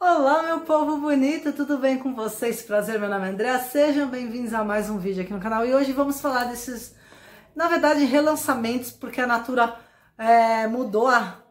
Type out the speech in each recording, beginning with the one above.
Olá, meu povo bonito, tudo bem com vocês? Prazer, meu nome é André. Sejam bem-vindos a mais um vídeo aqui no canal. E hoje vamos falar desses, na verdade, relançamentos, porque a Natura é, mudou a,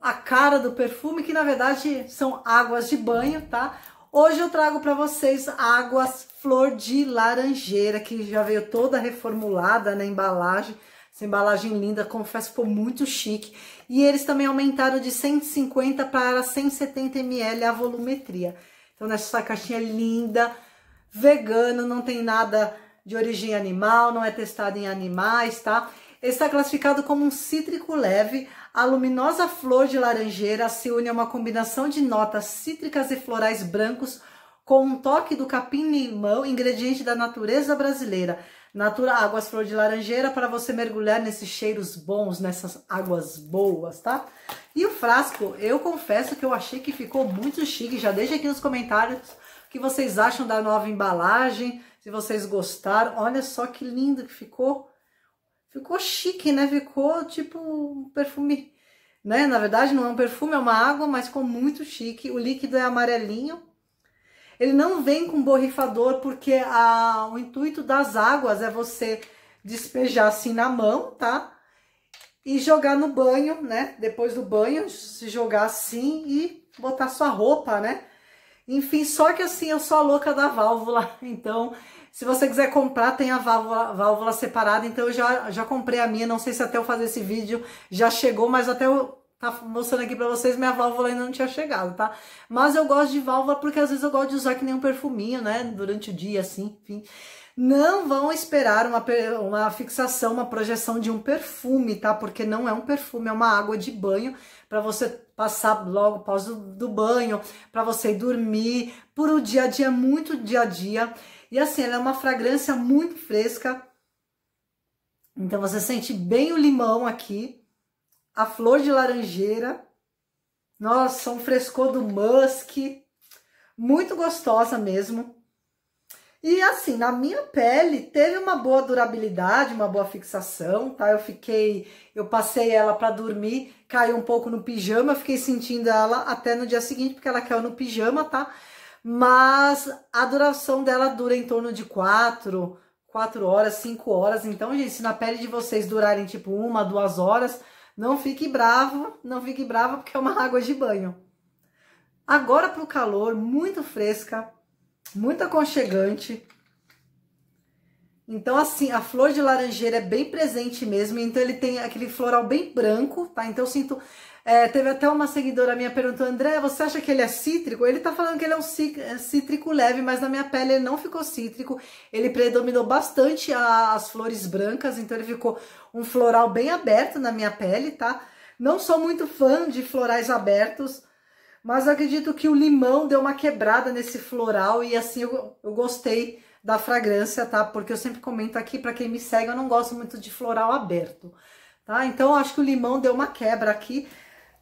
a cara do perfume, que na verdade são águas de banho, tá? Hoje eu trago para vocês águas flor de laranjeira, que já veio toda reformulada na embalagem. Essa embalagem linda, confesso, ficou muito chique. E eles também aumentaram de 150 para 170 ml a volumetria. Então, nessa caixinha linda, vegano, não tem nada de origem animal, não é testado em animais, tá? Está classificado como um cítrico leve. A luminosa flor de laranjeira se une a uma combinação de notas cítricas e florais brancos com um toque do capim-limão, ingrediente da natureza brasileira. Natura Águas Flor de Laranjeira para você mergulhar nesses cheiros bons, nessas águas boas, tá? E o frasco, eu confesso que eu achei que ficou muito chique. Já deixa aqui nos comentários o que vocês acham da nova embalagem, se vocês gostaram. Olha só que lindo que ficou. Ficou chique, né? Ficou tipo um perfume, né? Na verdade não é um perfume, é uma água, mas ficou muito chique. O líquido é amarelinho ele não vem com borrifador porque a, o intuito das águas é você despejar assim na mão, tá? E jogar no banho, né? Depois do banho, se jogar assim e botar sua roupa, né? Enfim, só que assim, eu sou a louca da válvula, então se você quiser comprar, tem a válvula, válvula separada, então eu já, já comprei a minha, não sei se até eu fazer esse vídeo já chegou, mas até eu tá mostrando aqui para vocês, minha válvula ainda não tinha chegado, tá? Mas eu gosto de válvula porque às vezes eu gosto de usar que nem um perfuminho, né? Durante o dia, assim, enfim. Não vão esperar uma, uma fixação, uma projeção de um perfume, tá? Porque não é um perfume, é uma água de banho para você passar logo após do, do banho, para você dormir, por o dia a dia, é muito dia a dia. E assim, ela é uma fragrância muito fresca. Então você sente bem o limão aqui, a flor de laranjeira. Nossa, um frescor do musk. Muito gostosa mesmo. E assim, na minha pele teve uma boa durabilidade, uma boa fixação, tá? Eu fiquei, eu passei ela para dormir, caiu um pouco no pijama, fiquei sentindo ela até no dia seguinte, porque ela caiu no pijama, tá? Mas a duração dela dura em torno de 4, 4 horas, 5 horas. Então, gente, se na pele de vocês durarem tipo uma, duas horas, não fique bravo, não fique brava porque é uma água de banho. Agora para o calor, muito fresca, muito aconchegante. Então, assim, a flor de laranjeira é bem presente mesmo. Então, ele tem aquele floral bem branco, tá? Então, eu sinto. É, teve até uma seguidora minha perguntou: André, você acha que ele é cítrico? Ele tá falando que ele é um é, cítrico leve, mas na minha pele ele não ficou cítrico. Ele predominou bastante as flores brancas, então ele ficou um floral bem aberto na minha pele, tá? Não sou muito fã de florais abertos. Mas acredito que o limão deu uma quebrada nesse floral e assim eu, eu gostei da fragrância, tá? Porque eu sempre comento aqui, para quem me segue, eu não gosto muito de floral aberto, tá? Então, eu acho que o limão deu uma quebra aqui,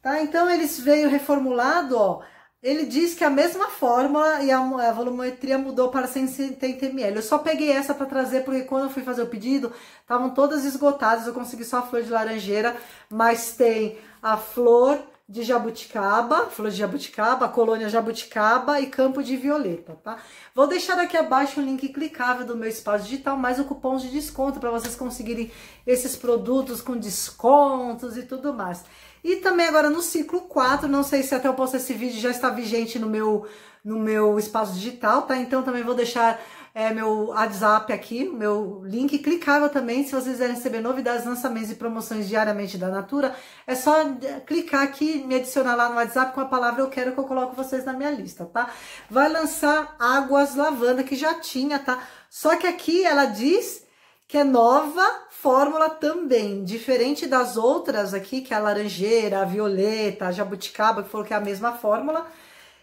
tá? Então, eles veio reformulado, ó. Ele diz que é a mesma fórmula e a, a volumetria mudou para 170 ml. Eu só peguei essa para trazer porque quando eu fui fazer o pedido, estavam todas esgotadas. Eu consegui só a flor de laranjeira, mas tem a flor de jabuticaba, flor de jabuticaba, colônia jabuticaba e campo de violeta, tá? Vou deixar aqui abaixo o link clicável do meu espaço digital, mais o cupom de desconto para vocês conseguirem esses produtos com descontos e tudo mais. E também agora no ciclo 4, não sei se até eu posto esse vídeo já está vigente no meu no meu espaço digital, tá? Então também vou deixar é, meu WhatsApp aqui, meu link clicável também. Se vocês quiserem receber novidades, lançamentos e promoções diariamente da Natura, é só eh, clicar aqui, me adicionar lá no WhatsApp com a palavra eu quero que eu coloco vocês na minha lista, tá? Vai lançar Águas Lavanda, que já tinha, tá? Só que aqui ela diz que é nova fórmula também, diferente das outras aqui, que é a laranjeira, a violeta, a jabuticaba, que falou que é a mesma fórmula.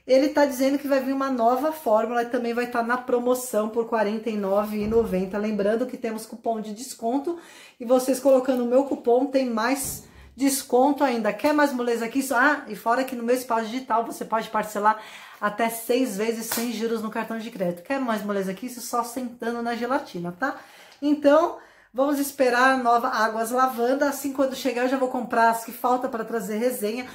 Ele está dizendo que vai vir uma nova fórmula e também vai estar tá na promoção por R$ 49,90. Lembrando que temos cupom de desconto e vocês colocando o meu cupom tem mais desconto ainda. Quer mais moleza aqui? Ah, e fora que no meu espaço digital você pode parcelar até seis vezes sem juros no cartão de crédito. Quer mais moleza aqui? Isso só sentando na gelatina, tá? Então, vamos esperar a nova Águas Lavanda. Assim, quando chegar, eu já vou comprar as que falta para trazer resenha.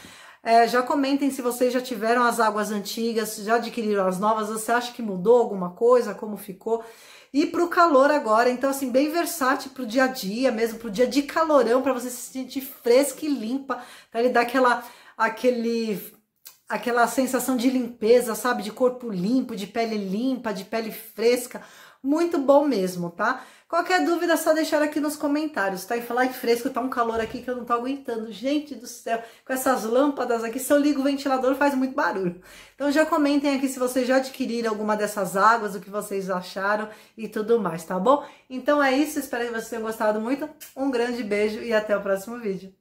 É, já comentem se vocês já tiveram as águas antigas, já adquiriram as novas, você acha que mudou alguma coisa, como ficou? E para o calor agora, então assim, bem versátil para o dia a dia mesmo, para o dia de calorão, para você se sentir fresca e limpa, para ele dar aquela, aquele, aquela sensação de limpeza, sabe? De corpo limpo, de pele limpa, de pele fresca, muito bom mesmo, tá? Qualquer dúvida é só deixar aqui nos comentários, tá? E falar que fresco, tá um calor aqui que eu não tô aguentando. Gente do céu, com essas lâmpadas aqui, se eu ligo o ventilador faz muito barulho. Então já comentem aqui se vocês já adquiriram alguma dessas águas, o que vocês acharam e tudo mais, tá bom? Então é isso, espero que vocês tenham gostado muito. Um grande beijo e até o próximo vídeo.